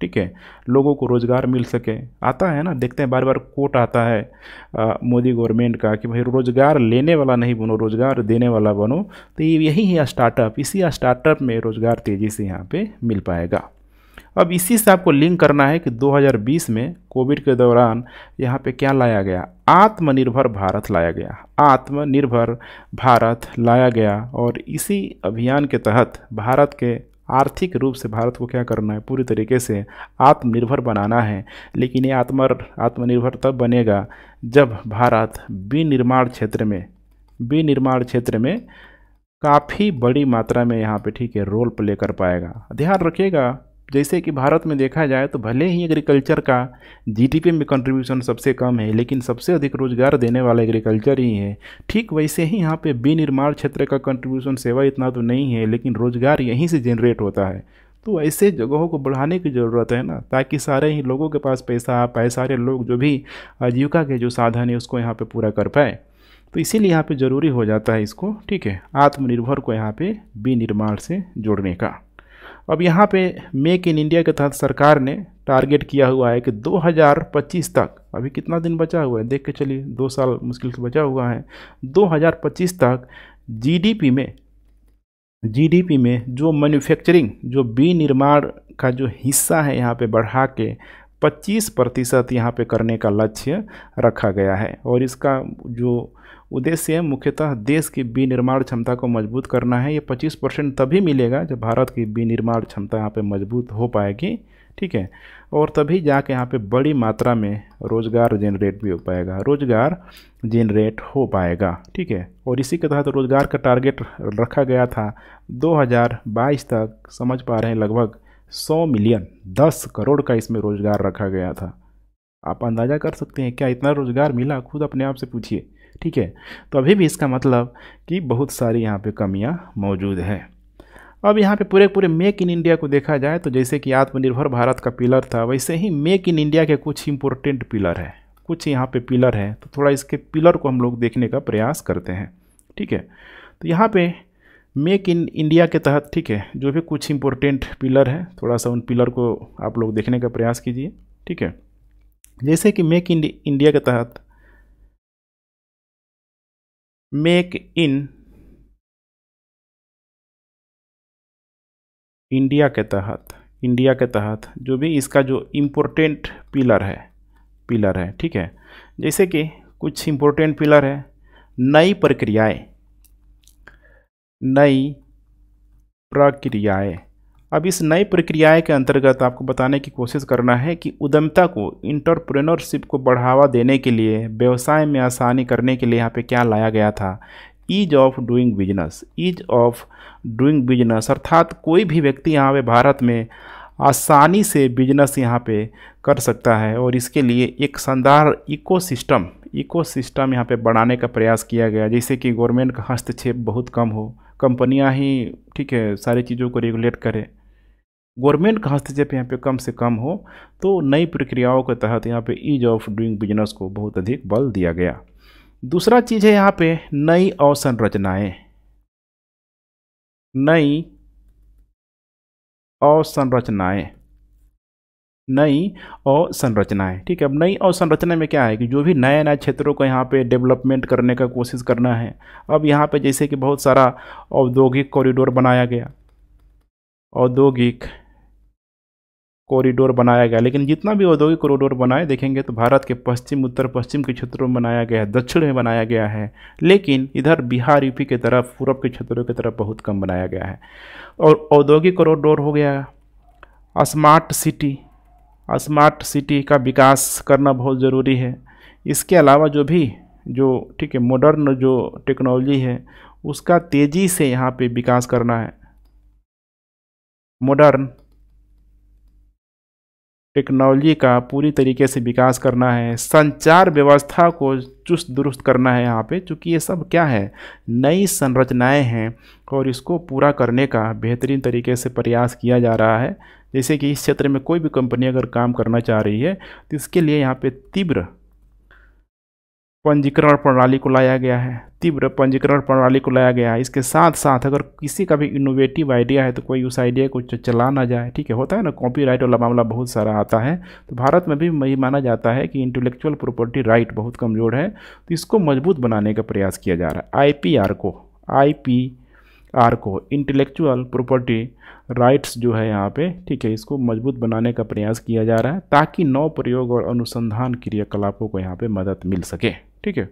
ठीक है लोगों को रोज़गार मिल सके आता है ना देखते हैं बार बार कोट आता है मोदी गवर्नमेंट का कि भाई रोज़गार लेने वाला नहीं बनो रोज़गार देने वाला बनो तो यही है स्टार्टअप इसी स्टार्टअप में रोज़गार तेज़ी से यहाँ पर मिल पाएगा अब इसी से आपको लिंक करना है कि 2020 में कोविड के दौरान यहाँ पे क्या लाया गया आत्मनिर्भर भारत लाया गया आत्मनिर्भर भारत लाया गया और इसी अभियान के तहत भारत के आर्थिक रूप से भारत को क्या करना है पूरी तरीके से आत्मनिर्भर बनाना है लेकिन ये आत्म आत्मनिर्भर तब बनेगा जब भारत विनिर्माण क्षेत्र में विनिर्माण क्षेत्र में काफ़ी बड़ी मात्रा में यहाँ पे ठीक है रोल प्ले कर पाएगा ध्यान रखिएगा जैसे कि भारत में देखा जाए तो भले ही एग्रीकल्चर का जीडीपी में कंट्रीब्यूशन सबसे कम है लेकिन सबसे अधिक रोजगार देने वाला एग्रीकल्चर ही है ठीक वैसे ही यहाँ पे विनिर्माण क्षेत्र का कंट्रीब्यूशन सेवा इतना तो नहीं है लेकिन रोजगार यहीं से जनरेट होता है तो ऐसे जगहों को बढ़ाने की ज़रूरत है ना ताकि सारे ही लोगों के पास पैसा आ पाए सारे लोग जो भी आजीविका के जो साधन है उसको यहाँ पर पूरा कर पाए तो इसीलिए यहाँ पर ज़रूरी हो जाता है इसको ठीक है आत्मनिर्भर को यहाँ पर विनिर्माण से जोड़ने का अब यहाँ पे मेक इन इंडिया के तहत सरकार ने टारगेट किया हुआ है कि 2025 तक अभी कितना दिन बचा हुआ है देख के चलिए दो साल मुश्किल से बचा हुआ है 2025 तक जीडीपी में जीडीपी में जो मैन्युफैक्चरिंग जो विनिर्माण का जो हिस्सा है यहाँ पे बढ़ा के 25 प्रतिशत यहाँ पे करने का लक्ष्य रखा गया है और इसका जो उद्देश्य मुख्यतः देश की विनिर्माण क्षमता को मजबूत करना है ये 25 परसेंट तभी मिलेगा जब भारत की विनिर्माण क्षमता यहाँ पे मजबूत हो पाएगी ठीक है और तभी जाके यहाँ पे बड़ी मात्रा में रोज़गार जेनरेट भी हो पाएगा रोज़गार जेनरेट हो पाएगा ठीक है और इसी के तहत रोज़गार का टारगेट रखा गया था दो तक समझ पा रहे हैं लगभग सौ मिलियन दस करोड़ का इसमें रोज़गार रखा गया था आप अंदाज़ा कर सकते हैं क्या इतना रोज़गार मिला खुद अपने आप से पूछिए ठीक है तो अभी भी इसका मतलब कि बहुत सारी यहाँ पे कमियाँ मौजूद हैं अब यहाँ पे पूरे पूरे मेक इन इंडिया को देखा जाए तो जैसे कि आत्मनिर्भर भारत का पिलर था वैसे ही मेक इन इंडिया के कुछ इम्पोर्टेंट पिलर है कुछ यहाँ पे पिलर है तो थोड़ा इसके पिलर को हम लोग देखने का प्रयास करते हैं ठीक है तो यहाँ पे मेक इन इंडिया के तहत ठीक है जो भी कुछ इम्पोर्टेंट पिलर है थोड़ा सा उन पिलर को आप लोग देखने का प्रयास कीजिए ठीक है जैसे कि मेक इन इंडिया के तहत मेक इन इंडिया के तहत इंडिया के तहत जो भी इसका जो इम्पोर्टेंट पिलर है पिलर है ठीक है जैसे कि कुछ इम्पोर्टेंट पिलर है नई प्रक्रियाएं नई प्रक्रियाएं अब इस नई प्रक्रियाएँ के अंतर्गत आपको बताने की कोशिश करना है कि उद्यमता को इंटरप्रेनरशिप को बढ़ावा देने के लिए व्यवसाय में आसानी करने के लिए यहाँ पे क्या लाया गया था ease of doing business ease of doing business अर्थात कोई भी व्यक्ति यहाँ पे भारत में आसानी से बिजनेस यहाँ पे कर सकता है और इसके लिए एक शानदार इको सिस्टम इको सिस्टम यहाँ पर बनाने का प्रयास किया गया जैसे कि गवर्नमेंट का हस्तक्षेप बहुत कम हो कंपनियाँ ही ठीक है सारी चीज़ों को रेगुलेट करें गवर्नमेंट का हस्तक्षेप यहाँ पे कम से कम हो तो नई प्रक्रियाओं के तहत यहाँ पे ईज ऑफ डूइंग बिजनेस को बहुत अधिक बल दिया गया दूसरा चीज़ है यहाँ पे नई अवसंरचनाएँ नई अवसंरचनाएँ नई और संरचनाएं ठीक है अब नई और संरचना में क्या है कि जो भी नए नए क्षेत्रों को यहाँ पे डेवलपमेंट करने का कोशिश करना है अब यहाँ पे जैसे कि बहुत सारा औद्योगिक कॉरिडोर बनाया गया औद्योगिक कॉरिडोर बनाया गया लेकिन जितना भी औद्योगिक कॉरिडोर बनाए देखेंगे तो भारत के पश्चिम उत्तर पश्चिम के क्षेत्रों में बनाया गया है दक्षिण में बनाया गया है लेकिन इधर बिहार यूपी के तरफ पूरब के क्षेत्रों की तरफ बहुत कम बनाया गया है और औद्योगिक कॉरिडोर हो गया स्मार्ट सिटी स्मार्ट सिटी का विकास करना बहुत ज़रूरी है इसके अलावा जो भी जो ठीक है मॉडर्न जो टेक्नोलॉजी है उसका तेज़ी से यहाँ पर विकास करना है मॉडर्न टेक्नोलॉजी का पूरी तरीके से विकास करना है संचार व्यवस्था को चुस्त दुरुस्त करना है यहाँ पे क्योंकि ये सब क्या है नई संरचनाएं हैं और इसको पूरा करने का बेहतरीन तरीके से प्रयास किया जा रहा है जैसे कि इस क्षेत्र में कोई भी कंपनी अगर काम करना चाह रही है तो इसके लिए यहाँ पे तीव्र पंजीकरण प्रणाली को लाया गया है तीव्र पंजीकरण प्रणाली को लाया गया है इसके साथ साथ अगर किसी का भी इनोवेटिव आइडिया है तो कोई उस आइडिया को चला ना जाए ठीक है होता है ना कॉपीराइट वाला मामला बहुत सारा आता है तो भारत में भी यही माना जाता है कि इंटेलेक्चुअल प्रॉपर्टी राइट बहुत कमज़ोर है तो इसको मजबूत बनाने का प्रयास किया जा रहा है आई को आई आर को इंटेलेक्चुअल प्रॉपर्टी राइट्स जो है यहाँ पे ठीक है इसको मजबूत बनाने का प्रयास किया जा रहा है ताकि नौ प्रयोग और अनुसंधान क्रियाकलापों को यहाँ पे मदद मिल सके ठीक है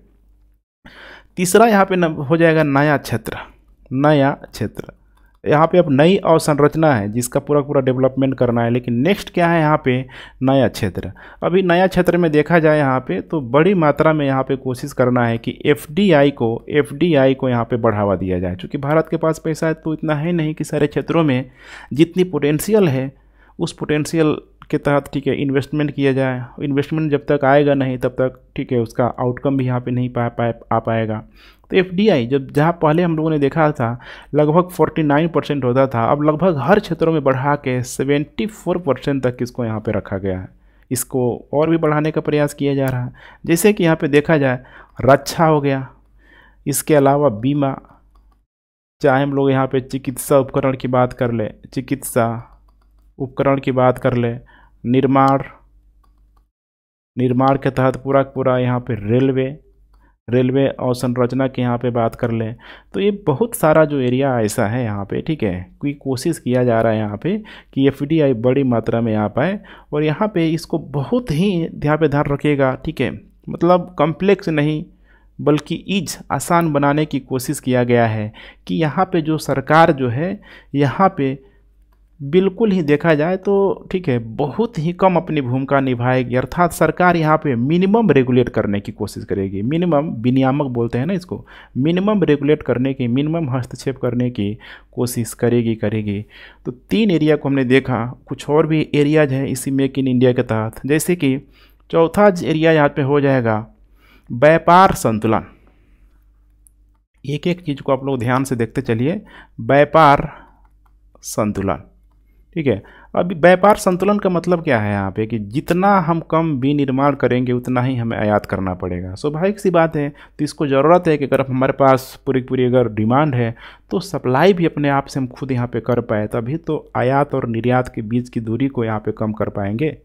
तीसरा यहाँ पे हो जाएगा नया क्षेत्र नया क्षेत्र यहाँ पे अब नई अवसंरचना है जिसका पूरा पूरा डेवलपमेंट करना है लेकिन नेक्स्ट क्या है यहाँ पे नया क्षेत्र अभी नया क्षेत्र में देखा जाए यहाँ पे तो बड़ी मात्रा में यहाँ पे कोशिश करना है कि एफडीआई को एफडीआई को यहाँ पे बढ़ावा दिया जाए क्योंकि भारत के पास पैसा तो इतना है नहीं कि सारे क्षेत्रों में जितनी पोटेंशियल है उस पोटेंशियल के तहत ठीक है इन्वेस्टमेंट किया जाए इन्वेस्टमेंट जब तक आएगा नहीं तब तक ठीक है उसका आउटकम भी यहाँ पे नहीं पा पाए आ पाएगा तो एफ जब जहाँ पहले हम लोगों ने देखा था लगभग 49 परसेंट होता था अब लगभग हर क्षेत्रों में बढ़ा के 74 परसेंट तक इसको यहाँ पे रखा गया है इसको और भी बढ़ाने का प्रयास किया जा रहा है जैसे कि यहाँ पर देखा जाए रक्षा हो गया इसके अलावा बीमा चाहे हम लोग यहाँ पर चिकित्सा उपकरण की बात कर ले चिकित्सा उपकरण की बात कर ले निर्माण निर्माण के तहत पूरा पूरा यहाँ पे रेलवे रेलवे और संरचना के यहाँ पे बात कर लें तो ये बहुत सारा जो एरिया ऐसा है यहाँ पे ठीक है कोई कोशिश किया जा रहा है यहाँ पे कि एफ बड़ी मात्रा में यहाँ पाए और यहाँ पे इसको बहुत ही ध्यान पे ध्यान रखेगा ठीक है मतलब कॉम्प्लेक्स नहीं बल्कि ईज आसान बनाने की कोशिश किया गया है कि यहाँ पर जो सरकार जो है यहाँ पर बिल्कुल ही देखा जाए तो ठीक है बहुत ही कम अपनी भूमिका निभाएगी अर्थात सरकार यहाँ पे मिनिमम रेगुलेट करने की कोशिश करेगी मिनिमम विनियामक बोलते हैं ना इसको मिनिमम रेगुलेट करने की मिनिमम हस्तक्षेप करने की कोशिश करेगी करेगी तो तीन एरिया को हमने देखा कुछ और भी एरियाज हैं इसी मेक इन इंडिया के तहत जैसे कि चौथा एरिया यहाँ पर हो जाएगा व्यापार संतुलन एक एक चीज़ को आप लोग ध्यान से देखते चलिए व्यापार संतुलन ठीक है अभी व्यापार संतुलन का मतलब क्या है यहाँ पे कि जितना हम कम विनिर्माण करेंगे उतना ही हमें आयात करना पड़ेगा स्वाभाविक सी बात है तो इसको ज़रूरत है कि अगर हमारे पास पूरी पूरी अगर डिमांड है तो सप्लाई भी अपने आप से हम खुद यहाँ पे कर पाए तभी तो आयात और निर्यात के बीच की दूरी को यहाँ पे कम कर पाएंगे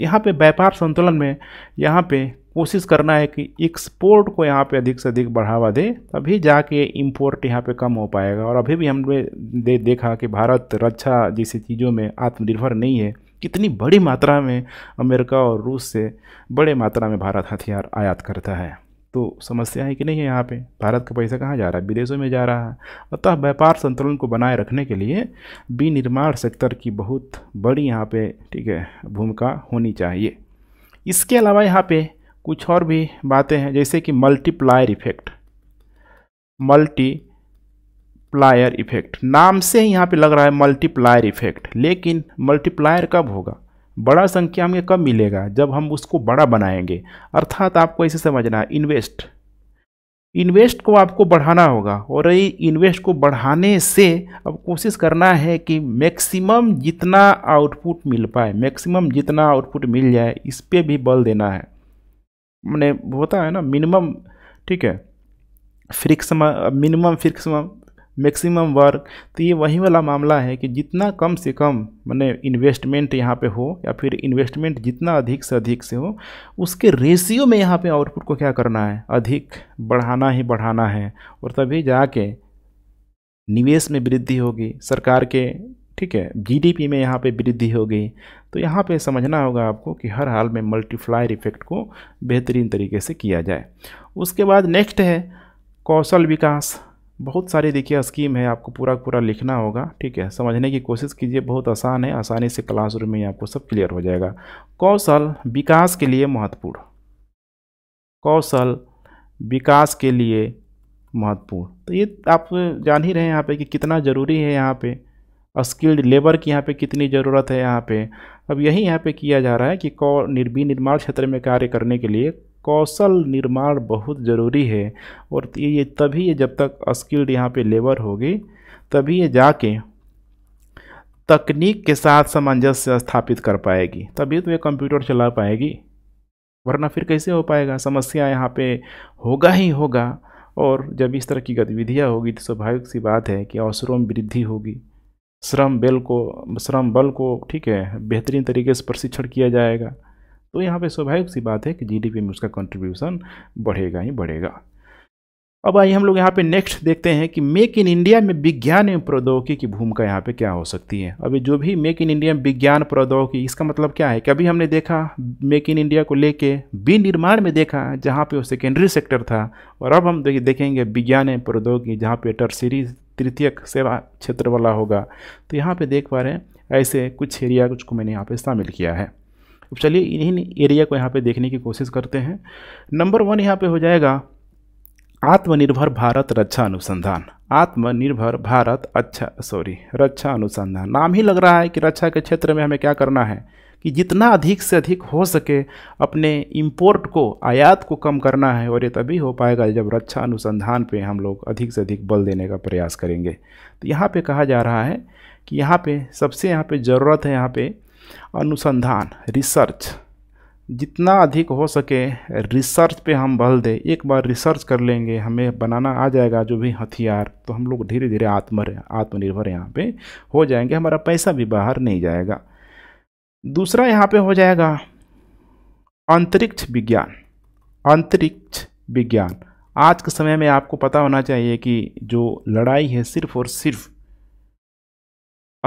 यहाँ पे व्यापार संतुलन में यहाँ पे कोशिश करना है कि एक्सपोर्ट को यहाँ पे अधिक से अधिक बढ़ावा दे तभी जाके इम्पोर्ट यहाँ पे कम हो पाएगा और अभी भी हमने दे, देखा कि भारत रक्षा जैसी चीज़ों में आत्मनिर्भर नहीं है कितनी बड़ी मात्रा में अमेरिका और रूस से बड़े मात्रा में भारत हथियार आयात करता है तो समस्या है कि नहीं है यहाँ पे भारत का पैसा कहाँ जा रहा है विदेशों में जा रहा है अतः व्यापार संतुलन को बनाए रखने के लिए विनिर्माण सेक्टर की बहुत बड़ी यहाँ पे ठीक है भूमिका होनी चाहिए इसके अलावा यहाँ पे कुछ और भी बातें हैं जैसे कि multiplier effect multiplier effect नाम से ही यहाँ पर लग रहा है मल्टीप्लायर इफेक्ट लेकिन मल्टीप्लायर कब होगा बड़ा संख्या हमें कब मिलेगा जब हम उसको बड़ा बनाएंगे अर्थात आपको ऐसे समझना है इन्वेस्ट इन्वेस्ट को आपको बढ़ाना होगा और ये इन्वेस्ट को बढ़ाने से अब कोशिश करना है कि मैक्सिमम जितना आउटपुट मिल पाए मैक्सिमम जितना आउटपुट मिल जाए इस पर भी बल देना है मैंने होता है ना मिनिमम ठीक है frills minimum frills maximum work तो ये वही वाला मामला है कि जितना कम से कम मैंने इन्वेस्टमेंट यहाँ पे हो या फिर इन्वेस्टमेंट जितना अधिक से अधिक से हो उसके रेशियो में यहाँ पे आउटपुट को क्या करना है अधिक बढ़ाना ही बढ़ाना है और तभी जाके निवेश में वृद्धि होगी सरकार के ठीक है जीडीपी में यहाँ पे वृद्धि होगी तो यहाँ पे समझना होगा आपको कि हर हाल में मल्टीफ्लायर इफेक्ट को बेहतरीन तरीके से किया जाए उसके बाद नेक्स्ट है कौशल विकास बहुत सारी देखिए स्कीम है आपको पूरा पूरा लिखना होगा ठीक है समझने की कोशिश कीजिए बहुत आसान है आसानी से क्लासरूम में आपको सब क्लियर हो जाएगा कौशल विकास के लिए महत्वपूर्ण कौशल विकास के लिए महत्वपूर्ण तो ये आप जान ही रहे हैं यहाँ पे कि कितना ज़रूरी है यहाँ पे स्किल्ड लेबर की यहाँ पे कितनी ज़रूरत है यहाँ पे अब यही यहाँ पे किया जा रहा है कि कौ निर्माण क्षेत्र में कार्य करने के लिए कौशल निर्माण बहुत ज़रूरी है और ये तभी ये जब तक स्किल्ड यहाँ पे लेबर होगी तभी ये जाके तकनीक के साथ सामंजस्य स्थापित कर पाएगी तभी तो ये कंप्यूटर चला पाएगी वरना फिर कैसे हो पाएगा समस्या यहाँ पे होगा ही होगा और जब इस तरह की गतिविधियाँ होगी तो स्वाभाविक सी बात है कि अवसरों में वृद्धि होगी श्रम बल को श्रम बल को ठीक है बेहतरीन तरीके से प्रशिक्षण किया जाएगा तो यहाँ पे स्वाभाविक सी बात है कि जीडीपी में उसका कंट्रीब्यूशन बढ़ेगा ही बढ़ेगा अब आइए हम लोग यहाँ पे नेक्स्ट देखते हैं कि मेक इन इंडिया में विज्ञान एवं प्रौद्योगिकी की भूमिका यहाँ पे क्या हो सकती है अभी जो भी मेक इन इंडिया में विज्ञान प्रौद्योगिकी इसका मतलब क्या है कि अभी हमने देखा मेक इन इंडिया को लेके विनिर्माण में देखा जहाँ पे वो सेकेंडरी सेक्टर था और अब हम देखेंगे विज्ञान एवं प्रौद्योगिकी जहाँ पे टर्सरी तृतीयक सेवा क्षेत्र वाला होगा तो यहाँ पर देख पा रहे हैं ऐसे कुछ एरिया कुछ को मैंने यहाँ पर शामिल किया है चलिए इन्हीं एरिया को यहाँ पे देखने की कोशिश करते हैं नंबर वन यहाँ पे हो जाएगा आत्मनिर्भर भारत रक्षा अनुसंधान आत्मनिर्भर भारत अच्छा सॉरी रक्षा अनुसंधान नाम ही लग रहा है कि रक्षा के क्षेत्र में हमें क्या करना है कि जितना अधिक से अधिक हो सके अपने इम्पोर्ट को आयात को कम करना है और ये तभी हो पाएगा जब रक्षा अनुसंधान पे हम लोग अधिक से अधिक बल देने का प्रयास करेंगे तो यहाँ पे कहा जा रहा है कि यहाँ पे सबसे यहाँ पे ज़रूरत है यहाँ पे अनुसंधान रिसर्च जितना अधिक हो सके रिसर्च पे हम बल दें एक बार रिसर्च कर लेंगे हमें बनाना आ जाएगा जो भी हथियार तो हम लोग धीरे धीरे आत्म आत्मनिर्भर यहाँ पे हो जाएंगे हमारा पैसा भी बाहर नहीं जाएगा दूसरा यहाँ पे हो जाएगा अंतरिक्ष विज्ञान अंतरिक्ष विज्ञान आज के समय में आपको पता होना चाहिए कि जो लड़ाई है सिर्फ और सिर्फ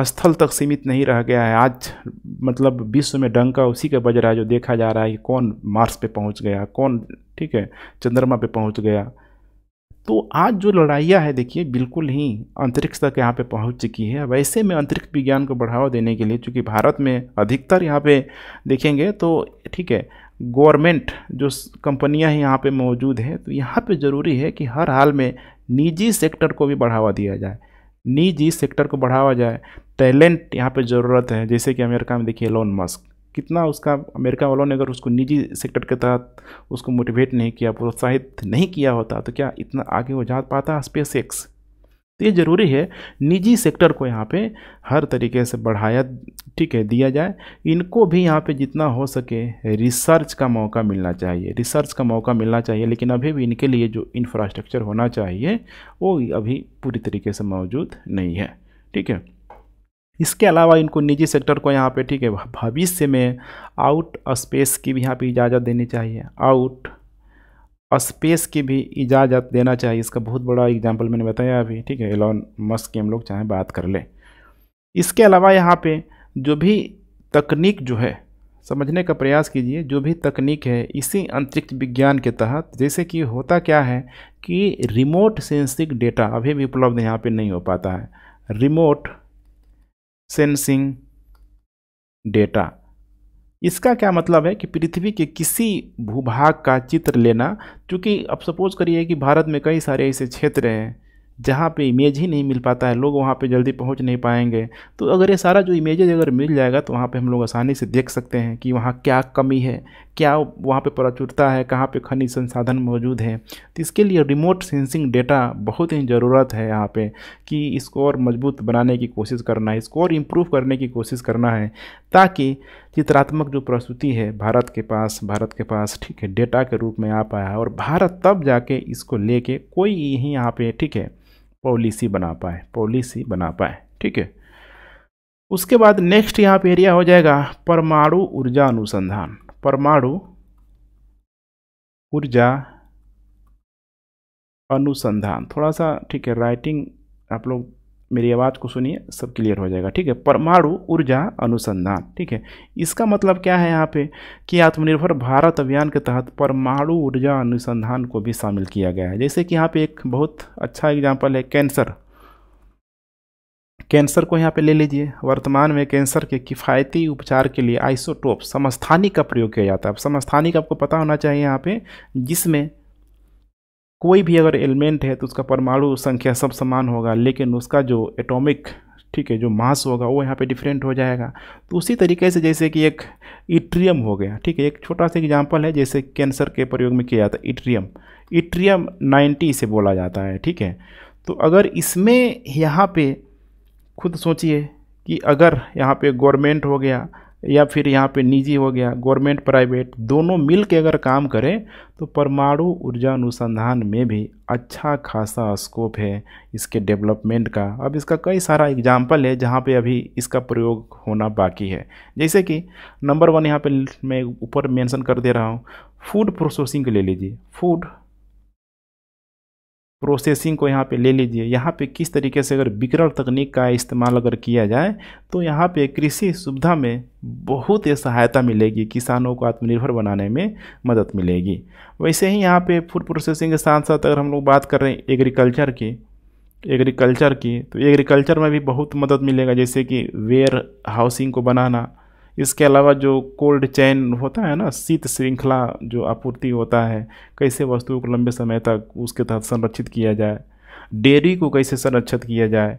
स्थल तक सीमित नहीं रह गया है आज मतलब विश्व में डंका उसी का बज रहा है जो देखा जा रहा है कि कौन मार्स पे पहुंच गया कौन ठीक है चंद्रमा पे पहुंच गया तो आज जो लड़ाइयाँ है देखिए बिल्कुल ही अंतरिक्ष तक यहाँ पे पहुँच चुकी है वैसे ऐसे में अंतरिक्ष विज्ञान को बढ़ावा देने के लिए चूँकि भारत में अधिकतर यहाँ पर देखेंगे तो ठीक है गवर्नमेंट जो कंपनियाँ यहाँ पर मौजूद हैं तो यहाँ पर ज़रूरी है कि हर हाल में निजी सेक्टर को भी बढ़ावा दिया जाए निजी सेक्टर को बढ़ावा जाए टैलेंट यहाँ पे ज़रूरत है जैसे कि अमेरिका में देखिए लोन मस्क कितना उसका अमेरिका वालों ने अगर उसको निजी सेक्टर के तहत उसको मोटिवेट नहीं किया प्रोत्साहित नहीं किया होता तो क्या इतना आगे वो जा पाता स्पेस एक्स तो ये ज़रूरी है निजी सेक्टर को यहाँ पे हर तरीके से बढ़ाया ठीक है दिया जाए इनको भी यहाँ पे जितना हो सके रिसर्च का मौका मिलना चाहिए रिसर्च का मौका मिलना चाहिए लेकिन अभी भी इनके लिए जो इंफ्रास्ट्रक्चर होना चाहिए वो अभी पूरी तरीके से मौजूद नहीं है ठीक है इसके अलावा इनको निजी सेक्टर को यहाँ पे ठीक है भविष्य में आउट स्पेस की भी यहाँ पे इजाज़त देनी चाहिए आउट स्पेस की भी इजाज़त देना चाहिए इसका बहुत बड़ा एग्जाम्पल मैंने बताया अभी ठीक है एलॉन मस्क की हम लोग चाहें बात कर लें इसके अलावा यहाँ पे जो भी तकनीक जो है समझने का प्रयास कीजिए जो भी तकनीक है इसी अंतरिक्ष विज्ञान के तहत जैसे कि होता क्या है कि रिमोट सेंसिंग डेटा अभी भी उपलब्ध यहाँ पे नहीं हो पाता है रिमोट सेंसिंग डेटा इसका क्या मतलब है कि पृथ्वी के किसी भूभाग का चित्र लेना क्योंकि अब सपोज करिए कि भारत में कई सारे ऐसे क्षेत्र हैं जहाँ पे इमेज ही नहीं मिल पाता है लोग वहाँ पे जल्दी पहुँच नहीं पाएंगे तो अगर ये सारा जो इमेजेज अगर मिल जाएगा तो वहाँ पे हम लोग आसानी से देख सकते हैं कि वहाँ क्या कमी है क्या वहाँ पे प्रचुरता है कहाँ पे खनिज संसाधन मौजूद है तो इसके लिए रिमोट सेंसिंग डेटा बहुत ही ज़रूरत है यहाँ पे कि इसको और मजबूत बनाने की कोशिश करना है इसको और इम्प्रूव करने की कोशिश करना है ताकि चित्रात्मक जो प्रस्तुति है भारत के पास भारत के पास ठीक है डेटा के रूप में आ पाया है और भारत तब जाके इसको ले कोई यहीं यहाँ पर ठीक है पॉलिसी बना पाए पॉलिसी बना पाए ठीक है उसके बाद नेक्स्ट यहाँ पे एरिया हो जाएगा परमाणु ऊर्जा अनुसंधान परमाणु ऊर्जा अनुसंधान थोड़ा सा ठीक है राइटिंग आप लोग मेरी आवाज़ को सुनिए सब क्लियर हो जाएगा ठीक है परमाणु ऊर्जा अनुसंधान ठीक है इसका मतलब क्या है यहाँ पे कि आत्मनिर्भर भारत अभियान के तहत परमाणु ऊर्जा अनुसंधान को भी शामिल किया गया है जैसे कि यहाँ पे एक बहुत अच्छा एग्जाम्पल है कैंसर कैंसर को यहाँ पे ले लीजिए वर्तमान में कैंसर के किफ़ायती उपचार के लिए आइसोटोप समस्थानी का प्रयोग किया जाता है अब समस्थानी का आपको पता होना चाहिए यहाँ पे जिसमें कोई भी अगर एलिमेंट है तो उसका परमाणु संख्या सब समान होगा लेकिन उसका जो एटॉमिक ठीक है जो मास होगा वो यहाँ पे डिफरेंट हो जाएगा तो उसी तरीके से जैसे कि एक इट्रियम हो गया ठीक है एक छोटा सा एग्जाम्पल है जैसे कैंसर के प्रयोग में किया जाता है इट्रियम इट्रियम नाइन्टी से बोला जाता है ठीक है तो अगर इसमें यहाँ पर खुद सोचिए कि अगर यहाँ पे गवर्नमेंट हो गया या फिर यहाँ पे निजी हो गया गवर्नमेंट प्राइवेट दोनों मिल के अगर काम करें तो परमाणु ऊर्जा अनुसंधान में भी अच्छा खासा स्कोप है इसके डेवलपमेंट का अब इसका कई सारा एग्जाम्पल है जहाँ पे अभी इसका प्रयोग होना बाकी है जैसे कि नंबर वन यहाँ पे मैं ऊपर मेंशन कर दे रहा हूँ फूड प्रोसेसिंग ले लीजिए फूड प्रोसेसिंग को यहाँ पे ले लीजिए यहाँ पे किस तरीके से अगर विकरण तकनीक का इस्तेमाल अगर किया जाए तो यहाँ पे कृषि सुविधा में बहुत ही सहायता मिलेगी किसानों को आत्मनिर्भर बनाने में मदद मिलेगी वैसे ही यहाँ पे फूड प्रोसेसिंग के साथ साथ अगर हम लोग बात कर रहे हैं एग्रीकल्चर की एग्रीकल्चर की तो एग्रीकल्चर में भी बहुत मदद मिलेगा जैसे कि वेयर हाउसिंग को बनाना इसके अलावा जो कोल्ड चैन होता है ना शीत श्रृंखला जो आपूर्ति होता है कैसे वस्तुओं को लंबे समय तक उसके तहत संरक्षित किया जाए डेयरी को कैसे संरक्षित किया जाए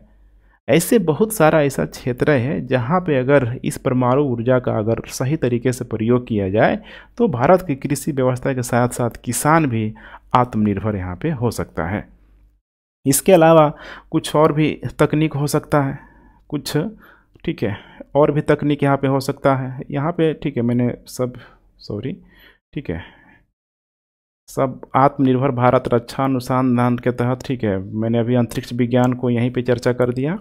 ऐसे बहुत सारा ऐसा क्षेत्र है जहाँ पे अगर इस परमाणु ऊर्जा का अगर सही तरीके से प्रयोग किया जाए तो भारत की कृषि व्यवस्था के साथ साथ किसान भी आत्मनिर्भर यहाँ पे हो सकता है इसके अलावा कुछ और भी तकनीक हो सकता है कुछ ठीक है और भी तकनीक यहाँ पे हो सकता है यहाँ पे ठीक है मैंने सब सॉरी ठीक है सब आत्मनिर्भर भारत रक्षा अनुसंधान के तहत ठीक है मैंने अभी अंतरिक्ष विज्ञान को यहीं पे चर्चा कर दिया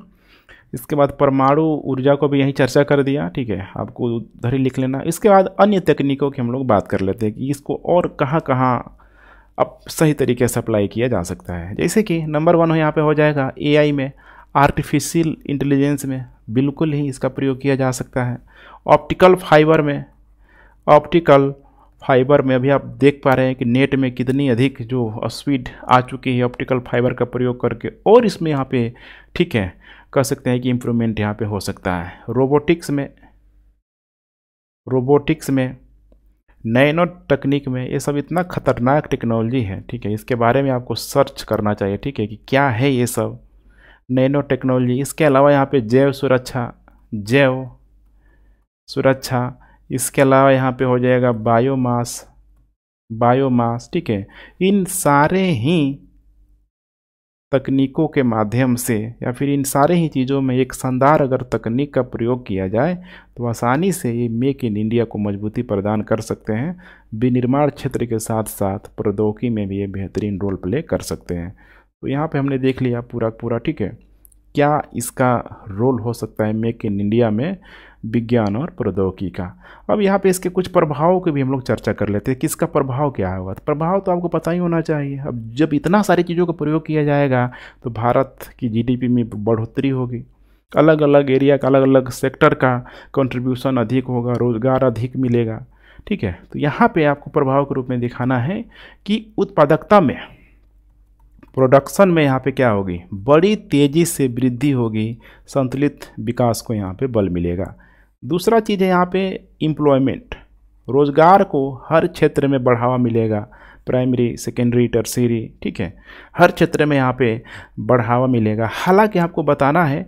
इसके बाद परमाणु ऊर्जा को भी यहीं चर्चा कर दिया ठीक है आपको उधर ही लिख लेना इसके बाद अन्य तकनीकों की हम लोग बात कर लेते हैं कि इसको और कहाँ कहाँ अब सही तरीके से अप्लाई किया जा सकता है जैसे कि नंबर वन यहाँ पे हो जाएगा एआई में आर्टिफिशियल इंटेलिजेंस में बिल्कुल ही इसका प्रयोग किया जा सकता है ऑप्टिकल फाइबर में ऑप्टिकल फाइबर में अभी आप देख पा रहे हैं कि नेट में कितनी अधिक जो स्पीड आ चुकी है ऑप्टिकल फाइबर का प्रयोग करके और इसमें यहाँ पे ठीक है कह सकते हैं कि इम्प्रूवमेंट यहाँ पे हो सकता है रोबोटिक्स में रोबोटिक्स में नैनो टेक्निक में ये सब इतना खतरनाक टेक्नोलॉजी है ठीक है इसके बारे में आपको सर्च करना चाहिए ठीक है कि क्या है ये सब नैनो टेक्नोलॉजी इसके अलावा यहाँ पे जैव सुरक्षा जैव सुरक्षा इसके अलावा यहाँ पे हो जाएगा बायोमास बायोमास ठीक है इन सारे ही तकनीकों के माध्यम से या फिर इन सारे ही चीज़ों में एक शानदार अगर तकनीक का प्रयोग किया जाए तो आसानी से ये मेक इन इंडिया को मजबूती प्रदान कर सकते हैं विनिर्माण क्षेत्र के साथ साथ प्रौद्योगिकी में भी ये बेहतरीन रोल प्ले कर सकते हैं तो यहाँ पे हमने देख लिया पूरा पूरा ठीक है क्या इसका रोल हो सकता है मेक इन इंडिया में विज्ञान और प्रौद्योगिकी का अब यहाँ पे इसके कुछ प्रभावों की भी हम लोग चर्चा कर लेते हैं किसका प्रभाव क्या होगा तो प्रभाव तो आपको पता ही होना चाहिए अब जब इतना सारी चीज़ों का प्रयोग किया जाएगा तो भारत की जीडीपी में बढ़ोतरी होगी अलग अलग एरिया का अलग अलग सेक्टर का कंट्रीब्यूशन अधिक होगा रोज़गार अधिक मिलेगा ठीक है तो यहाँ पर आपको प्रभाव के रूप में दिखाना है कि उत्पादकता में प्रोडक्शन में यहाँ पे क्या होगी बड़ी तेज़ी से वृद्धि होगी संतुलित विकास को यहाँ पे बल मिलेगा दूसरा चीज़ है यहाँ पे इम्प्लॉयमेंट रोज़गार को हर क्षेत्र में बढ़ावा मिलेगा प्राइमरी सेकेंडरी टर्सरी ठीक है हर क्षेत्र में यहाँ पे बढ़ावा मिलेगा हालांकि आपको बताना है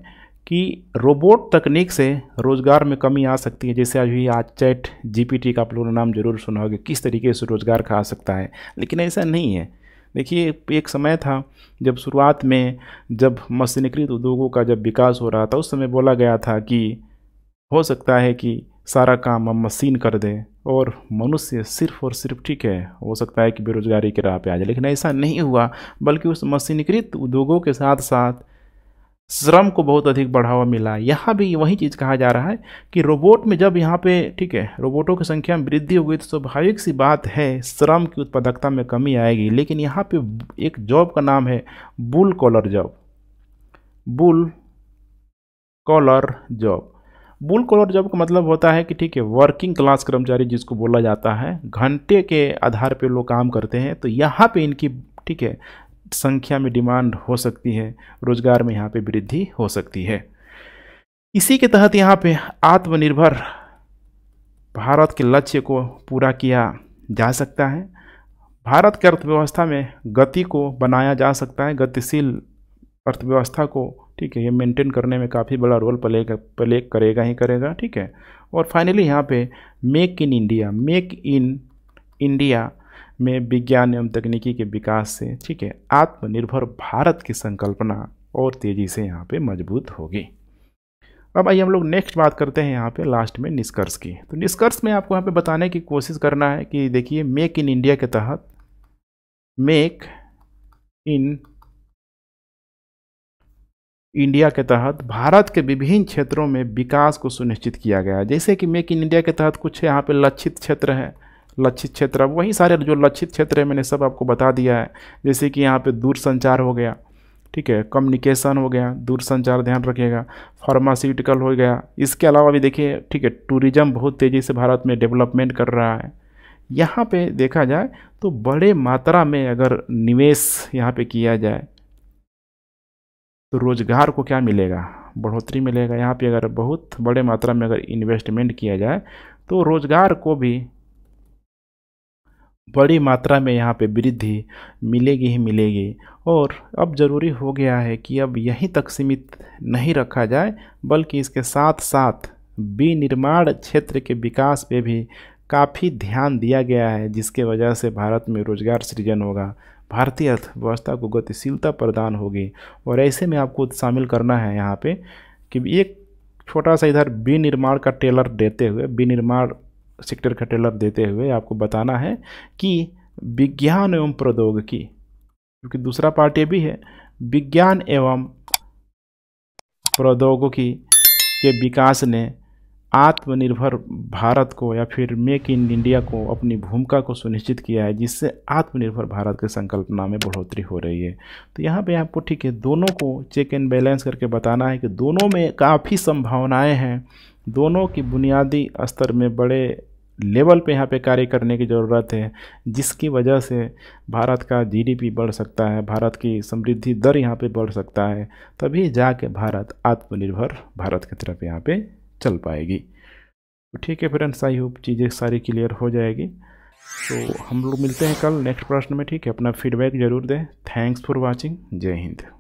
कि रोबोट तकनीक से रोज़गार में कमी आ सकती है जैसे अभी आज चैट जीपीटी का आप लोगों ने नाम जरूर सुना होगा किस तरीके से रोज़गार का आ सकता है लेकिन ऐसा नहीं है देखिए एक समय था जब शुरुआत में जब मशीनीकृत उद्योगों का जब विकास हो रहा था उस समय बोला गया था कि हो सकता है कि सारा काम हम मशीन कर दें और मनुष्य सिर्फ और सिर्फ ठीक है हो सकता है कि बेरोजगारी के राह पे आ जाए लेकिन ऐसा नहीं हुआ बल्कि उस मशीनीकृत उद्योगों के साथ साथ श्रम को बहुत अधिक बढ़ावा मिला यहाँ भी वही चीज़ कहा जा रहा है कि रोबोट में जब यहाँ पे ठीक है रोबोटों की संख्या में वृद्धि हो गई तो स्वाभाविक सी बात है श्रम की उत्पादकता में कमी आएगी लेकिन यहाँ पे एक जॉब का नाम है blue collar job blue collar job blue collar job का मतलब होता है कि ठीक है वर्किंग क्लास कर्मचारी जिसको बोला जाता है घंटे के आधार पर लोग काम करते हैं तो यहाँ पर इनकी ठीक है संख्या में डिमांड हो सकती है रोजगार में यहाँ पे वृद्धि हो सकती है इसी के तहत यहाँ पे आत्मनिर्भर भारत के लक्ष्य को पूरा किया जा सकता है भारत की अर्थव्यवस्था में गति को बनाया जा सकता है गतिशील अर्थव्यवस्था को ठीक है ये मेंटेन करने में काफ़ी बड़ा रोल प्ले प्ले करेगा ही करेगा ठीक है और फाइनली यहाँ पे make in India make in India में विज्ञान एवं तकनीकी के विकास से ठीक है आत्मनिर्भर भारत की संकल्पना और तेज़ी से यहाँ पे मजबूत होगी अब आइए हम लोग नेक्स्ट बात करते हैं यहाँ पे लास्ट में निष्कर्ष की तो निष्कर्ष में आपको यहाँ पे बताने की कोशिश करना है कि देखिए मेक इन इंडिया के तहत मेक इन इंडिया के तहत भारत के विभिन्न क्षेत्रों में विकास को सुनिश्चित किया गया जैसे कि मेक इन इंडिया के तहत कुछ यहाँ पे लक्षित क्षेत्र हैं लक्षित क्षेत्र अब वही सारे जो लक्षित क्षेत्र है मैंने सब आपको बता दिया है जैसे कि यहाँ पे दूर संचार हो गया ठीक है कम्युनिकेशन हो गया दूर संचार ध्यान रखिएगा फार्मास्यूटिकल हो गया इसके अलावा भी देखिए ठीक है टूरिज़्म बहुत तेज़ी से भारत में डेवलपमेंट कर रहा है यहाँ पर देखा जाए तो बड़े मात्रा में अगर निवेश यहाँ पर किया जाए तो रोज़गार को क्या मिलेगा बढ़ोतरी मिलेगा यहाँ पे अगर बहुत बड़े मात्रा में अगर इन्वेस्टमेंट किया जाए तो रोज़गार को भी बड़ी मात्रा में यहाँ पे वृद्धि मिलेगी ही मिलेगी और अब ज़रूरी हो गया है कि अब यहीं तक सीमित नहीं रखा जाए बल्कि इसके साथ साथ विनिर्माण क्षेत्र के विकास पे भी काफ़ी ध्यान दिया गया है जिसके वजह से भारत में रोजगार सृजन होगा भारतीय अर्थव्यवस्था को गतिशीलता प्रदान होगी और ऐसे में आपको शामिल करना है यहाँ पे कि एक छोटा सा इधर विनिर्माण का टेलर देते हुए विनिर्माण सेक्टर का टेलर देते हुए आपको बताना है कि विज्ञान एवं प्रौद्योगिकी क्योंकि दूसरा पार्ट ये भी है विज्ञान एवं प्रौद्योगिकी के विकास ने आत्मनिर्भर भारत को या फिर मेक इन इंडिया को अपनी भूमिका को सुनिश्चित किया है जिससे आत्मनिर्भर भारत की संकल्पना में बढ़ोतरी हो रही है तो यहाँ पे आपको ठीक है दोनों को चेक एंड बैलेंस करके बताना है कि दोनों में काफ़ी संभावनाएं हैं दोनों की बुनियादी स्तर में बड़े लेवल पे यहाँ पे कार्य करने की ज़रूरत है जिसकी वजह से भारत का जीडीपी बढ़ सकता है भारत की समृद्धि दर यहाँ पे बढ़ सकता है तभी जाके भारत आत्मनिर्भर भारत की तरफ यहाँ पे चल पाएगी तो ठीक है फ्रेंड्स आई होप चीज़ें सारी क्लियर हो जाएगी तो हम लोग मिलते हैं कल नेक्स्ट प्रश्न में ठीक है अपना फीडबैक ज़रूर दें थैंक्स फॉर वॉचिंग जय हिंद